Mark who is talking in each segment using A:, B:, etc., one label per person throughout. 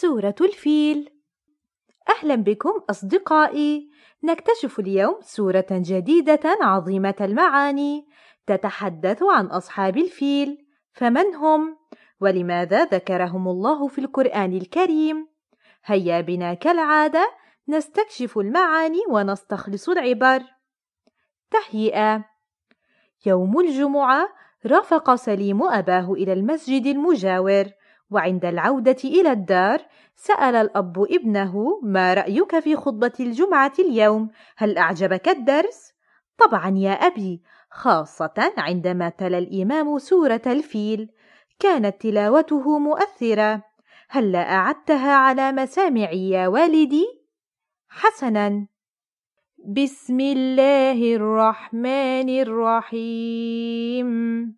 A: سورة الفيل أهلا بكم أصدقائي نكتشف اليوم سورة جديدة عظيمة المعاني تتحدث عن أصحاب الفيل فمن هم؟ ولماذا ذكرهم الله في القرآن الكريم؟ هيا بنا كالعادة نستكشف المعاني ونستخلص العبر تهيئة يوم الجمعة رافق سليم أباه إلى المسجد المجاور وعند العودة إلى الدار سأل الأب ابنه ما رأيك في خطبة الجمعة اليوم؟ هل أعجبك الدرس؟ طبعا يا أبي خاصة عندما تلا الإمام سورة الفيل كانت تلاوته مؤثرة هلا هل أعدتها على مسامعي يا والدي؟ حسنا بسم الله الرحمن الرحيم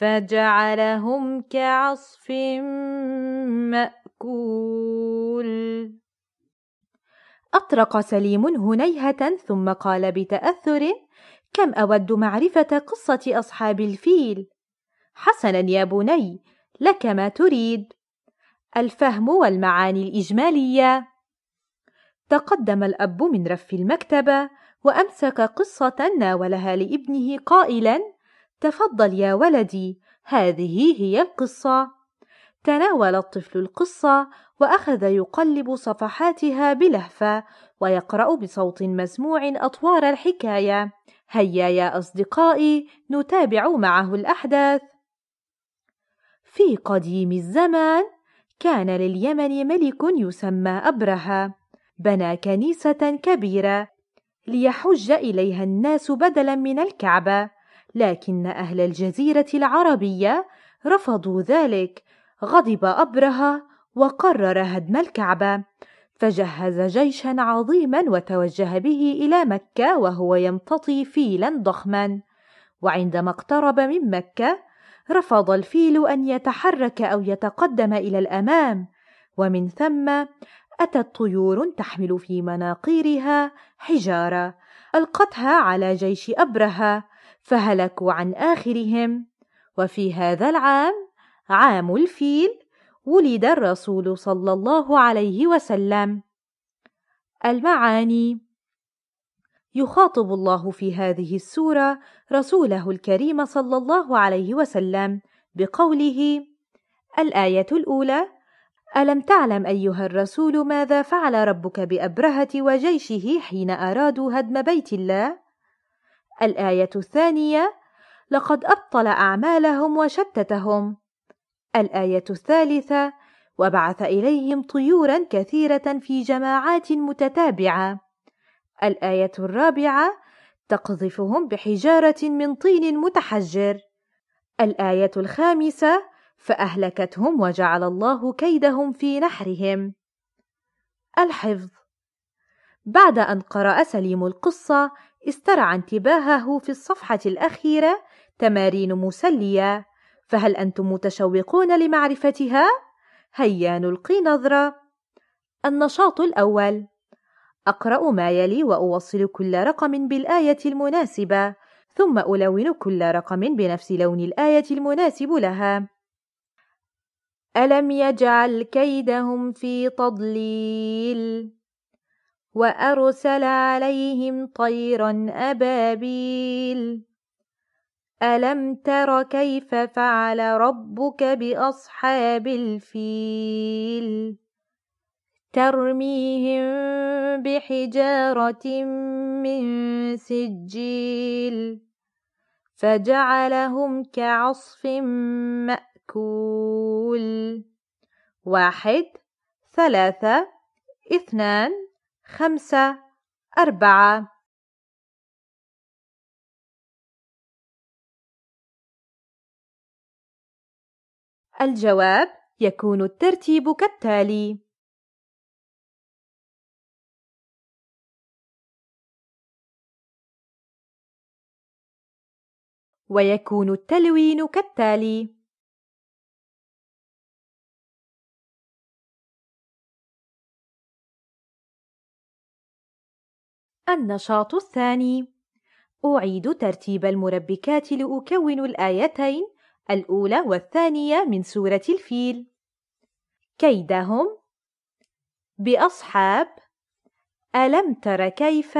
A: فجعلهم كعصف مأكول أطرق سليم هنيهة ثم قال بتأثر كم أود معرفة قصة أصحاب الفيل حسنا يا بني لك ما تريد الفهم والمعاني الإجمالية تقدم الأب من رف المكتبة وأمسك قصة ناولها لابنه قائلا تفضل يا ولدي هذه هي القصة تناول الطفل القصة وأخذ يقلب صفحاتها بلهفة ويقرأ بصوت مسموع أطوار الحكاية هيا يا أصدقائي نتابع معه الأحداث في قديم الزمان كان لليمن ملك يسمى أبرهة بنى كنيسة كبيرة ليحج إليها الناس بدلا من الكعبة لكن أهل الجزيرة العربية رفضوا ذلك غضب أبرهة وقرر هدم الكعبة فجهز جيشا عظيما وتوجه به إلى مكة وهو يمتطي فيلا ضخما وعندما اقترب من مكة رفض الفيل أن يتحرك أو يتقدم إلى الأمام ومن ثم أتت طيور تحمل في مناقيرها حجارة ألقتها على جيش أبرهة فهلكوا عن آخرهم وفي هذا العام عام الفيل ولد الرسول صلى الله عليه وسلم المعاني يخاطب الله في هذه السورة رسوله الكريم صلى الله عليه وسلم بقوله الآية الأولى ألم تعلم أيها الرسول ماذا فعل ربك بأبرهة وجيشه حين أرادوا هدم بيت الله؟ الآية الثانية لقد أبطل أعمالهم وشتتهم الآية الثالثة وبعث إليهم طيورا كثيرة في جماعات متتابعة الآية الرابعة تقذفهم بحجارة من طين متحجر الآية الخامسة فأهلكتهم وجعل الله كيدهم في نحرهم الحفظ بعد أن قرأ سليم القصة استرعى انتباهه في الصفحة الأخيرة تمارين مسلية فهل أنتم متشوقون لمعرفتها؟ هيا نلقي نظرة النشاط الأول أقرأ ما يلي وأوصل كل رقم بالآية المناسبة ثم ألون كل رقم بنفس لون الآية المناسب لها ألم يجعل كيدهم في تضليل وأرسل عليهم طيرا أبابيل ألم تر كيف فعل ربك بأصحاب الفيل ترميهم بحجارة من سجيل فجعلهم كعصف مأكول واحد ثلاثة اثنان خمسة أربعة
B: الجواب يكون الترتيب كالتالي ويكون التلوين كالتالي
A: النشاط الثاني أعيد ترتيب المربكات لأكون الآيتين الأولى والثانية من سورة الفيل كيدهم بأصحاب ألم تر كيف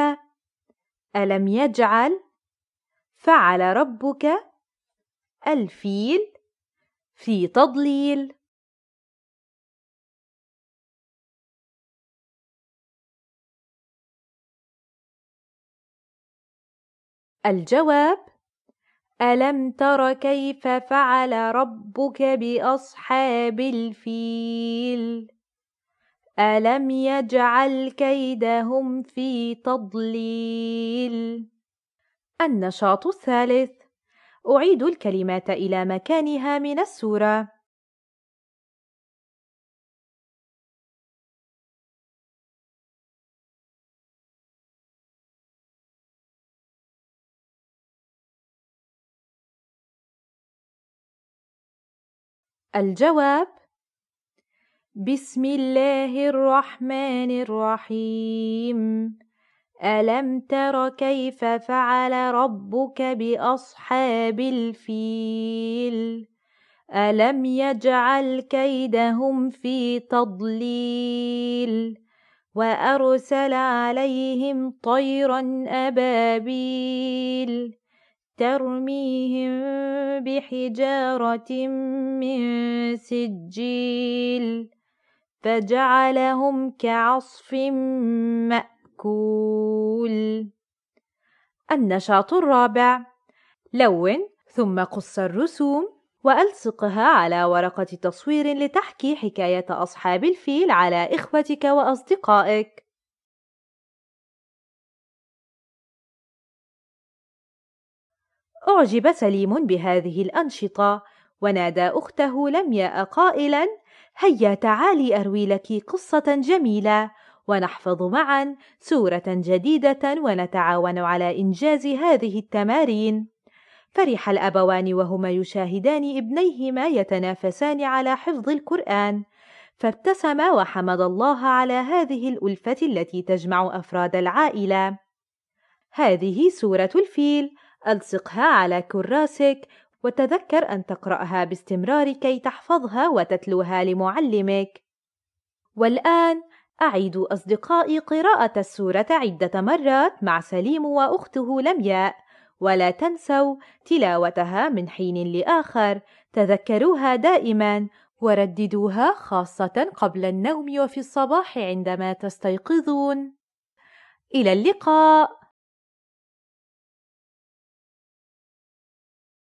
A: ألم يجعل فعل ربك الفيل في تضليل الجواب ألم تر كيف فعل ربك بأصحاب الفيل ألم يجعل كيدهم في تضليل النشاط الثالث أعيد الكلمات إلى مكانها من السورة الجواب بسم الله الرحمن الرحيم ألم تر كيف فعل ربك بأصحاب الفيل ألم يجعل كيدهم في تضليل وأرسل عليهم طيرا أبابيل ترميهم بحجارة من سجيل فجعلهم كعصف مأكول النشاط الرابع لون ثم قص الرسوم وألصقها على ورقة تصوير لتحكي حكاية أصحاب الفيل على إخوتك وأصدقائك أعجب سليم بهذه الأنشطة ونادى أخته لمياء قائلا هيا تعالي أروي لك قصة جميلة ونحفظ معا سورة جديدة ونتعاون على إنجاز هذه التمارين فرح الأبوان وهما يشاهدان ابنيهما يتنافسان على حفظ القرآن فابتسم وحمد الله على هذه الألفة التي تجمع أفراد العائلة هذه سورة الفيل ألصقها على كراسك وتذكر أن تقرأها باستمرار كي تحفظها وتتلوها لمعلمك. والآن أعيد أصدقائي قراءة السورة عدة مرات مع سليم وأخته لمياء، ولا تنسوا تلاوتها من حين لآخر، تذكروها دائما ورددوها خاصة قبل النوم وفي الصباح عندما تستيقظون. إلى اللقاء!